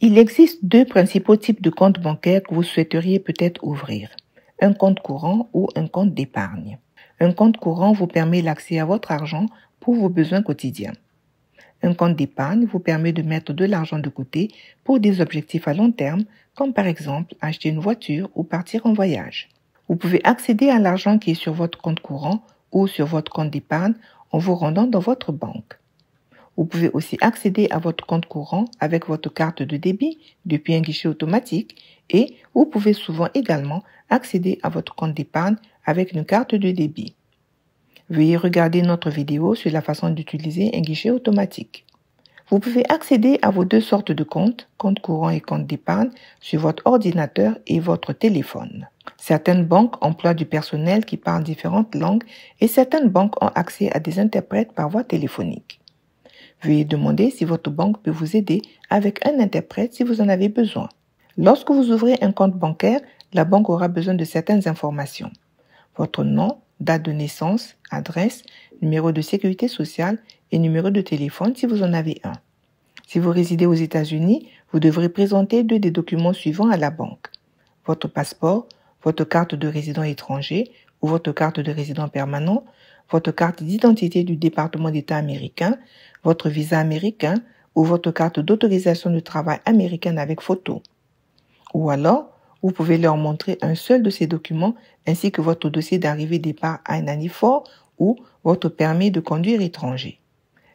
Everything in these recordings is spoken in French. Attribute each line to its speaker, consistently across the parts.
Speaker 1: Il existe deux principaux types de comptes bancaires que vous souhaiteriez peut-être ouvrir. Un compte courant ou un compte d'épargne. Un compte courant vous permet l'accès à votre argent pour vos besoins quotidiens. Un compte d'épargne vous permet de mettre de l'argent de côté pour des objectifs à long terme, comme par exemple acheter une voiture ou partir en voyage. Vous pouvez accéder à l'argent qui est sur votre compte courant ou sur votre compte d'épargne en vous rendant dans votre banque. Vous pouvez aussi accéder à votre compte courant avec votre carte de débit depuis un guichet automatique et vous pouvez souvent également accéder à votre compte d'épargne avec une carte de débit. Veuillez regarder notre vidéo sur la façon d'utiliser un guichet automatique. Vous pouvez accéder à vos deux sortes de comptes, compte courant et compte d'épargne, sur votre ordinateur et votre téléphone. Certaines banques emploient du personnel qui parle différentes langues et certaines banques ont accès à des interprètes par voie téléphonique. Veuillez demander si votre banque peut vous aider avec un interprète si vous en avez besoin. Lorsque vous ouvrez un compte bancaire, la banque aura besoin de certaines informations. Votre nom, date de naissance, adresse, numéro de sécurité sociale et numéro de téléphone si vous en avez un. Si vous résidez aux États-Unis, vous devrez présenter deux des documents suivants à la banque. Votre passeport, votre carte de résident étranger ou votre carte de résident permanent, votre carte d'identité du département d'État américain, votre visa américain ou votre carte d'autorisation de travail américaine avec photo. Ou alors, vous pouvez leur montrer un seul de ces documents ainsi que votre dossier d'arrivée-départ à un anifort ou votre permis de conduire étranger.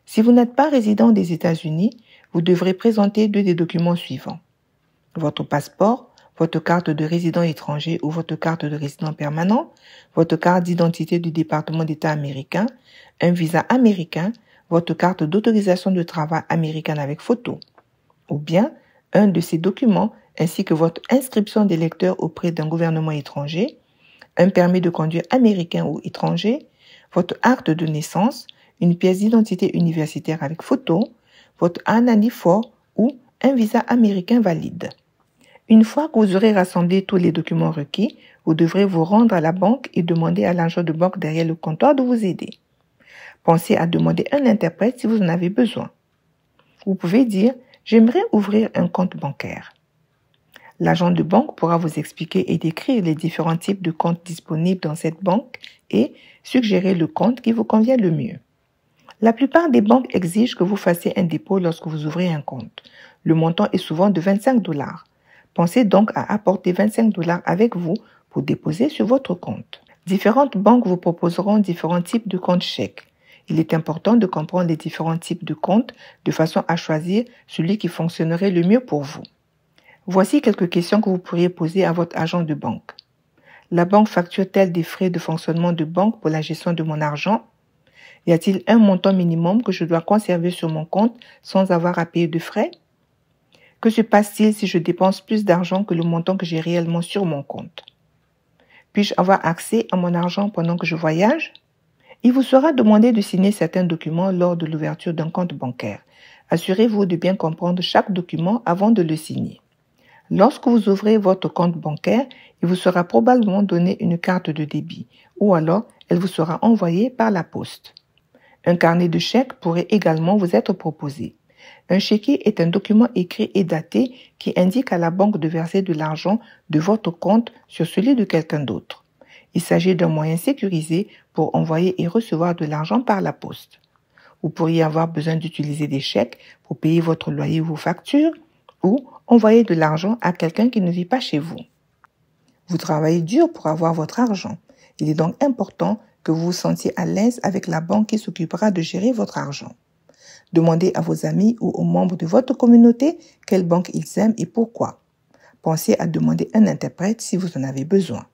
Speaker 1: Si vous n'êtes pas résident des États-Unis, vous devrez présenter deux des documents suivants. Votre passeport, votre carte de résident étranger ou votre carte de résident permanent, votre carte d'identité du département d'État américain, un visa américain votre carte d'autorisation de travail américaine avec photo, ou bien un de ces documents ainsi que votre inscription lecteurs auprès d'un gouvernement étranger, un permis de conduire américain ou étranger, votre acte de naissance, une pièce d'identité universitaire avec photo, votre ANANI ou un visa américain valide. Une fois que vous aurez rassemblé tous les documents requis, vous devrez vous rendre à la banque et demander à l'agent de banque derrière le comptoir de vous aider. Pensez à demander un interprète si vous en avez besoin. Vous pouvez dire J'aimerais ouvrir un compte bancaire. L'agent de banque pourra vous expliquer et décrire les différents types de comptes disponibles dans cette banque et suggérer le compte qui vous convient le mieux. La plupart des banques exigent que vous fassiez un dépôt lorsque vous ouvrez un compte. Le montant est souvent de 25 dollars. Pensez donc à apporter 25 dollars avec vous pour déposer sur votre compte. Différentes banques vous proposeront différents types de comptes chèques il est important de comprendre les différents types de comptes de façon à choisir celui qui fonctionnerait le mieux pour vous. Voici quelques questions que vous pourriez poser à votre agent de banque. La banque facture-t-elle des frais de fonctionnement de banque pour la gestion de mon argent Y a-t-il un montant minimum que je dois conserver sur mon compte sans avoir à payer de frais Que se passe-t-il si je dépense plus d'argent que le montant que j'ai réellement sur mon compte Puis-je avoir accès à mon argent pendant que je voyage il vous sera demandé de signer certains documents lors de l'ouverture d'un compte bancaire. Assurez-vous de bien comprendre chaque document avant de le signer. Lorsque vous ouvrez votre compte bancaire, il vous sera probablement donné une carte de débit ou alors elle vous sera envoyée par la poste. Un carnet de chèques pourrait également vous être proposé. Un chéquier est un document écrit et daté qui indique à la banque de verser de l'argent de votre compte sur celui de quelqu'un d'autre. Il s'agit d'un moyen sécurisé pour envoyer et recevoir de l'argent par la poste. Vous pourriez avoir besoin d'utiliser des chèques pour payer votre loyer ou vos factures ou envoyer de l'argent à quelqu'un qui ne vit pas chez vous. Vous travaillez dur pour avoir votre argent. Il est donc important que vous vous sentiez à l'aise avec la banque qui s'occupera de gérer votre argent. Demandez à vos amis ou aux membres de votre communauté quelle banque ils aiment et pourquoi. Pensez à demander un interprète si vous en avez besoin.